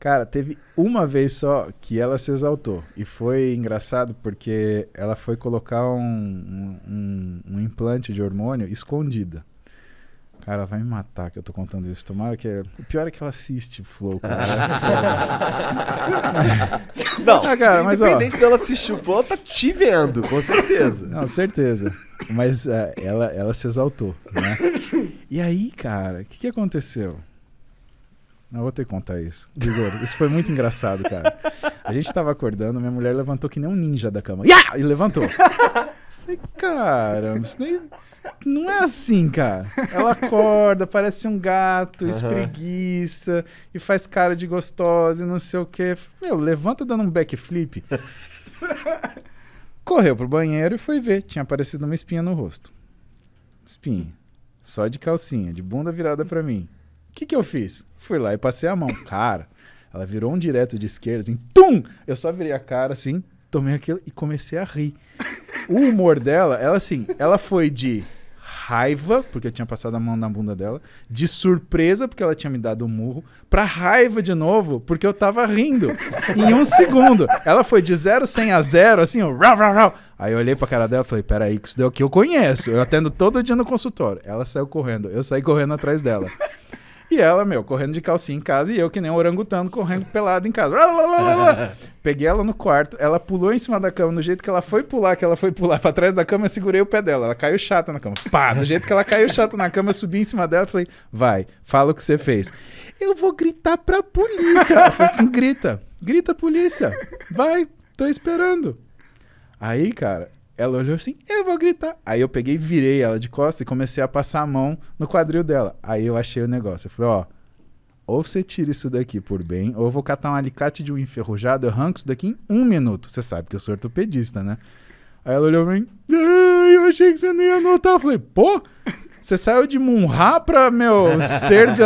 Cara, teve uma vez só que ela se exaltou. E foi engraçado porque ela foi colocar um, um, um implante de hormônio escondida. Cara, vai me matar que eu tô contando isso. Tomara que. É... O pior é que ela assiste Flow, cara. não, ah, cara, mas, independente ó... dela assistir o Flow, ela tá te vendo, com certeza. Não, certeza. Mas uh, ela, ela se exaltou, né? E aí, cara, o que, que aconteceu? Não, vou ter que contar isso. Igor, isso foi muito engraçado, cara. A gente tava acordando, minha mulher levantou que nem um ninja da cama. Yeah! E levantou. Falei, caramba, isso nem. Não é assim, cara. Ela acorda, parece um gato, uhum. espreguiça e faz cara de gostosa e não sei o quê. Meu, levanta dando um backflip. Correu pro banheiro e foi ver. Tinha aparecido uma espinha no rosto. Espinha. Só de calcinha, de bunda virada pra mim que, que eu fiz? Fui lá e passei a mão. Cara, ela virou um direto de esquerda, assim, tum! Eu só virei a cara assim, tomei aquilo e comecei a rir. O humor dela, ela assim, ela foi de raiva, porque eu tinha passado a mão na bunda dela, de surpresa, porque ela tinha me dado um murro, pra raiva de novo, porque eu tava rindo. em um segundo. Ela foi de 0 100 a 0, assim, ó, rau, rau, rau. Aí eu olhei pra cara dela e falei, peraí, que isso deu que eu conheço. Eu atendo todo dia no consultório. Ela saiu correndo, eu saí correndo atrás dela. E ela, meu, correndo de calcinha em casa e eu, que nem um orangutano, correndo pelado em casa. Peguei ela no quarto, ela pulou em cima da cama, no jeito que ela foi pular, que ela foi pular pra trás da cama, eu segurei o pé dela. Ela caiu chata na cama. Pá! Do jeito que ela caiu chata na cama, eu subi em cima dela e falei, vai, fala o que você fez. Eu vou gritar pra polícia. Ela falou assim, grita, grita polícia, vai, tô esperando. Aí, cara, ela olhou assim, eu vou gritar. Aí eu peguei, virei ela de costas e comecei a passar a mão no quadril dela. Aí eu achei o negócio. Eu falei, ó, ou você tira isso daqui por bem, ou eu vou catar um alicate de um enferrujado, eu arranco isso daqui em um minuto. Você sabe que eu sou ortopedista, né? Aí ela olhou pra mim, eu achei que você não ia notar. Eu falei, pô, você saiu de Munhá pra, meu, ser de,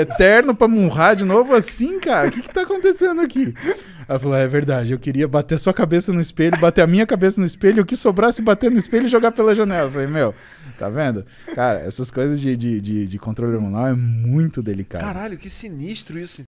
eterno pra Munhá de novo assim, cara? O que que tá acontecendo aqui? Ela falou, é verdade, eu queria bater sua cabeça no espelho, bater a minha cabeça no espelho, o que sobrasse bater no espelho e jogar pela janela. Eu falei, meu, tá vendo? Cara, essas coisas de, de, de, de controle hormonal é muito delicado. Caralho, que sinistro isso.